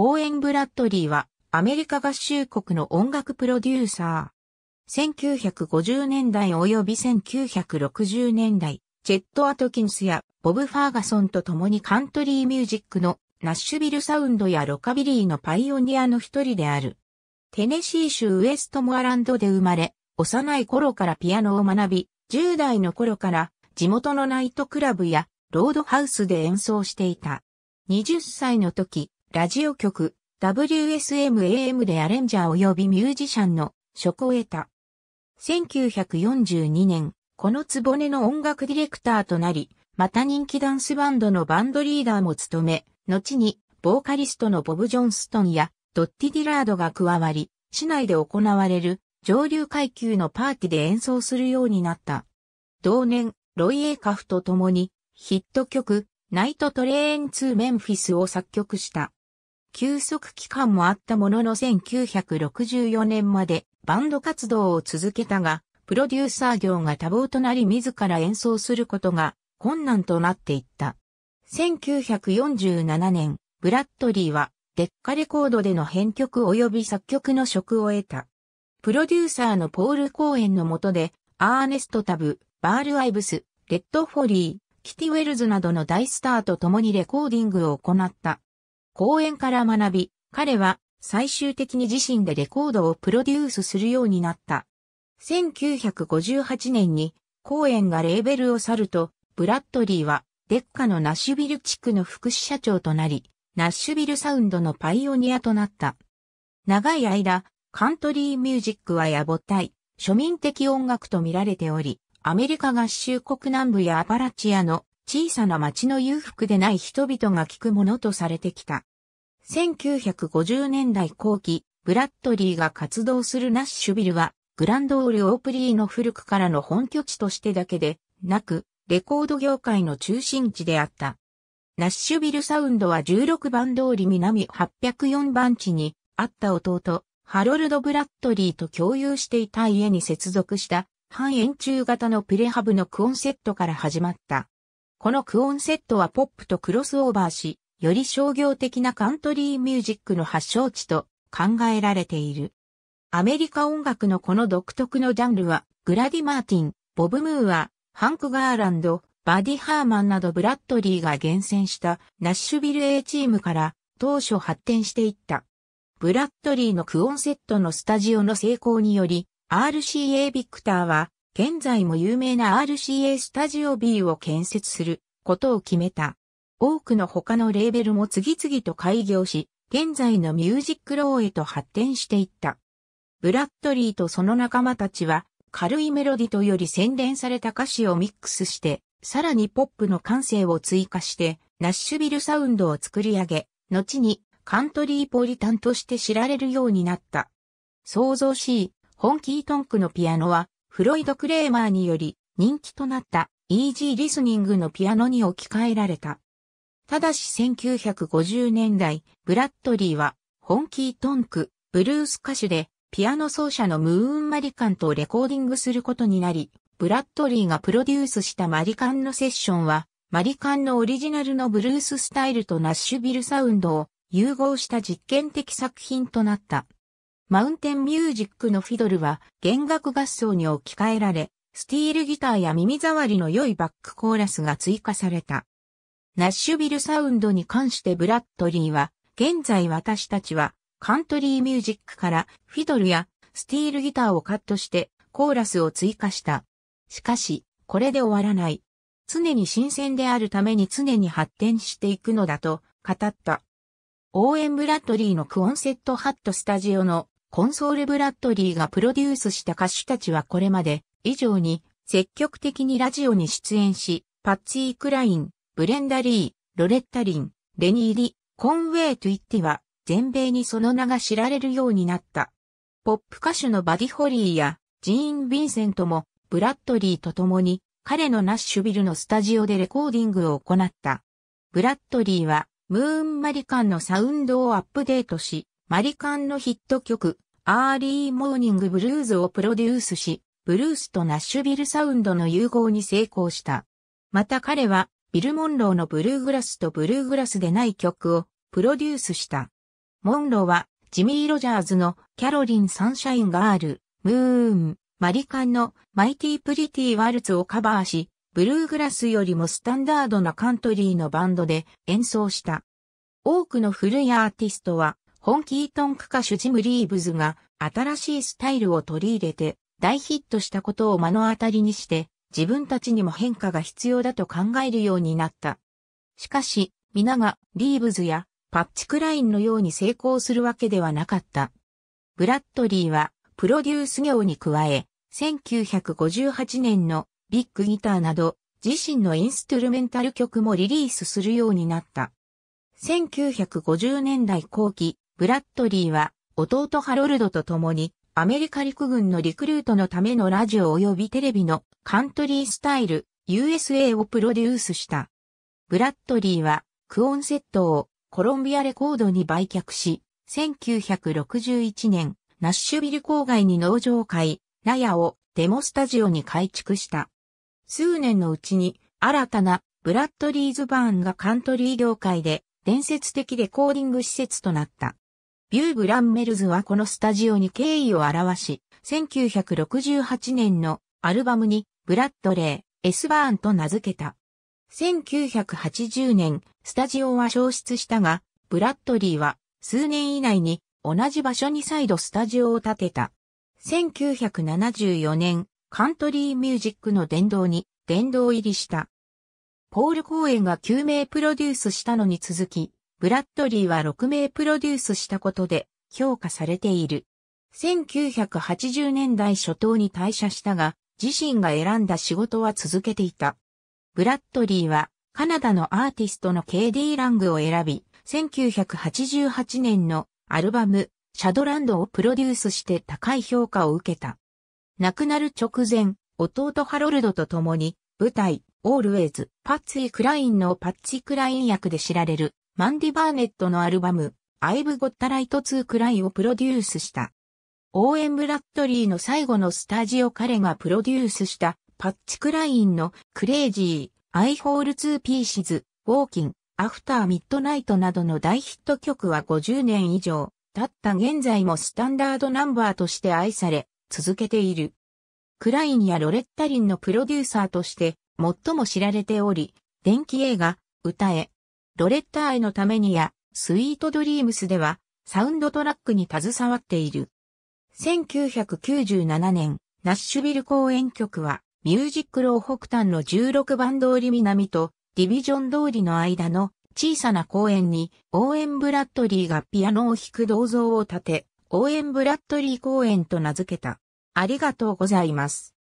オーエン・ブラッドリーはアメリカ合衆国の音楽プロデューサー。1950年代及び1960年代、ジェット・アトキンスやボブ・ファーガソンと共にカントリーミュージックのナッシュビルサウンドやロカビリーのパイオニアの一人である。テネシー州ウエストモアランドで生まれ、幼い頃からピアノを学び、10代の頃から地元のナイトクラブやロードハウスで演奏していた。20歳の時、ラジオ局 WSMAM でアレンジャー及びミュージシャンの職を得た。1942年、このつぼねの音楽ディレクターとなり、また人気ダンスバンドのバンドリーダーも務め、後に、ボーカリストのボブ・ジョンストンや、ドッティ・ディラードが加わり、市内で行われる、上流階級のパーティーで演奏するようになった。同年、ロイ・エーカフと共に、ヒット曲、ナイト・トレーン・ツー・メンフィスを作曲した。休息期間もあったものの1964年までバンド活動を続けたが、プロデューサー業が多忙となり自ら演奏することが困難となっていった。1947年、ブラッドリーはデッカレコードでの編曲及び作曲の職を得た。プロデューサーのポール・コーエンの下で、アーネスト・タブ、バール・アイブス、レッド・フォリー、キティ・ウェルズなどの大スターと共にレコーディングを行った。講演から学び、彼は最終的に自身でレコードをプロデュースするようになった。1958年に講演がレーベルを去ると、ブラッドリーはデッカのナッシュビル地区の副支社長となり、ナッシュビルサウンドのパイオニアとなった。長い間、カントリーミュージックは野暮体、庶民的音楽と見られており、アメリカ合衆国南部やアパラチアの小さな町の裕福でない人々が聞くものとされてきた。1950年代後期、ブラッドリーが活動するナッシュビルは、グランドオール・オープリーの古くからの本拠地としてだけで、なく、レコード業界の中心地であった。ナッシュビルサウンドは16番通り南804番地にあった弟、ハロルド・ブラッドリーと共有していた家に接続した半円柱型のプレハブのクオンセットから始まった。このクオンセットはポップとクロスオーバーし、より商業的なカントリーミュージックの発祥地と考えられている。アメリカ音楽のこの独特のジャンルは、グラディ・マーティン、ボブ・ムーア、ハンク・ガーランド、バディ・ハーマンなどブラッドリーが厳選したナッシュビル A チームから当初発展していった。ブラッドリーのクオンセットのスタジオの成功により、RCA ビクターは現在も有名な RCA スタジオ B を建設することを決めた。多くの他のレーベルも次々と開業し、現在のミュージックローへと発展していった。ブラッドリーとその仲間たちは、軽いメロディとより洗練された歌詞をミックスして、さらにポップの感性を追加して、ナッシュビルサウンドを作り上げ、後にカントリーポリタンとして知られるようになった。創造しい、ンキートンクのピアノは、フロイド・クレーマーにより人気となったイージーリスニングのピアノに置き換えられた。ただし1950年代、ブラッドリーは本気トンク、ブルース歌手でピアノ奏者のムーン・マリカンとレコーディングすることになり、ブラッドリーがプロデュースしたマリカンのセッションは、マリカンのオリジナルのブルーススタイルとナッシュビルサウンドを融合した実験的作品となった。マウンテンミュージックのフィドルは弦楽合奏に置き換えられ、スティールギターや耳障りの良いバックコーラスが追加された。ナッシュビルサウンドに関してブラッドリーは、現在私たちはカントリーミュージックからフィドルやスティールギターをカットしてコーラスを追加した。しかし、これで終わらない。常に新鮮であるために常に発展していくのだと語った。オーエン・ブラッドリーのクオンセットハットスタジオのコンソール・ブラッドリーがプロデュースした歌手たちはこれまで以上に積極的にラジオに出演し、パッツィ・クライン、ブレンダ・リー、ロレッタ・リン、レニー・リ、コンウェイ・トゥイッティは全米にその名が知られるようになった。ポップ歌手のバディ・ホリーやジーン・ヴィンセントもブラッドリーと共に彼のナッシュビルのスタジオでレコーディングを行った。ブラッドリーはムーンマリカンのサウンドをアップデートし、マリカンのヒット曲、アーリーモーニングブルーズをプロデュースし、ブルースとナッシュビルサウンドの融合に成功した。また彼は、ビル・モンローのブルーグラスとブルーグラスでない曲をプロデュースした。モンローは、ジミー・ロジャーズのキャロリン・サンシャイン・ガール、ムーン、マリカンのマイティ・プリティ・ワルツをカバーし、ブルーグラスよりもスタンダードなカントリーのバンドで演奏した。多くの古いアーティストは本キートン区歌手ジム・リーブズが新しいスタイルを取り入れて大ヒットしたことを目の当たりにして自分たちにも変化が必要だと考えるようになった。しかし、皆がリーブズやパッチクラインのように成功するわけではなかった。ブラッドリーはプロデュース業に加え、1958年のビッグギターなど自身のインストゥルメンタル曲もリリースするようになった。1950年代後期、ブラッドリーは弟ハロルドと共にアメリカ陸軍のリクルートのためのラジオ及びテレビのカントリースタイル USA をプロデュースした。ブラッドリーはクオンセットをコロンビアレコードに売却し、1961年ナッシュビル郊外に農場を買い、ラヤをデモスタジオに改築した。数年のうちに新たなブラッドリーズバーンがカントリー業界で伝説的レコーディング施設となった。ビュー・グランメルズはこのスタジオに敬意を表し、1968年のアルバムにブラッドレー、エスバーンと名付けた。1980年、スタジオは消失したが、ブラッドリーは数年以内に同じ場所に再度スタジオを建てた。1974年、カントリーミュージックの殿堂に殿堂入りした。ポール公演が救命プロデュースしたのに続き、ブラッドリーは6名プロデュースしたことで評価されている。1980年代初頭に退社したが、自身が選んだ仕事は続けていた。ブラッドリーはカナダのアーティストの KD ラングを選び、1988年のアルバムシャドランドをプロデュースして高い評価を受けた。亡くなる直前、弟ハロルドと共に舞台、オールウェイズ、パッツィ・クラインのパッツィ・クライン役で知られるマンディ・バーネットのアルバム、I've Got Light to Cry をプロデュースした。オーエン・ブラッドリーの最後のスタジオ彼がプロデュースしたパッチ・クラインのクレイジー、アイホール・ツー・ピーシズ、ウォーキン、アフター・ミッドナイトなどの大ヒット曲は50年以上たった現在もスタンダードナンバーとして愛され続けている。クラインやロレッタリンのプロデューサーとして最も知られており、電気映画、歌え、ロレッタへのためにや、スイートドリームスでは、サウンドトラックに携わっている。1997年、ナッシュビル公演局は、ミュージックロー北端の16番通り南とディビジョン通りの間の小さな公園に、オーエン・ブラッドリーがピアノを弾く銅像を建て、オーエン・ブラッドリー公園と名付けた。ありがとうございます。